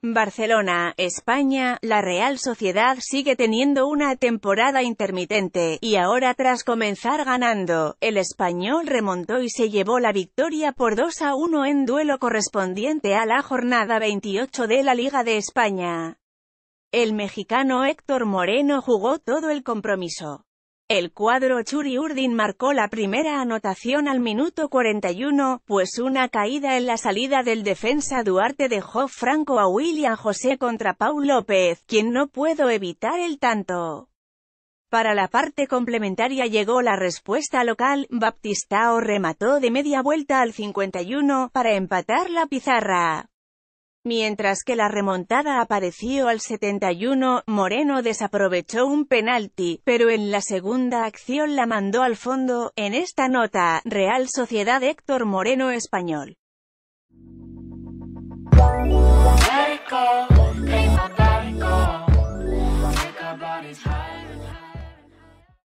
Barcelona, España, la Real Sociedad sigue teniendo una temporada intermitente, y ahora tras comenzar ganando, el español remontó y se llevó la victoria por 2 a 1 en duelo correspondiente a la jornada 28 de la Liga de España. El mexicano Héctor Moreno jugó todo el compromiso. El cuadro Churi Urdin marcó la primera anotación al minuto 41, pues una caída en la salida del defensa Duarte dejó franco a William José contra Paul López, quien no pudo evitar el tanto. Para la parte complementaria llegó la respuesta local, Baptistao remató de media vuelta al 51, para empatar la pizarra. Mientras que la remontada apareció al 71, Moreno desaprovechó un penalti, pero en la segunda acción la mandó al fondo, en esta nota, Real Sociedad Héctor Moreno Español.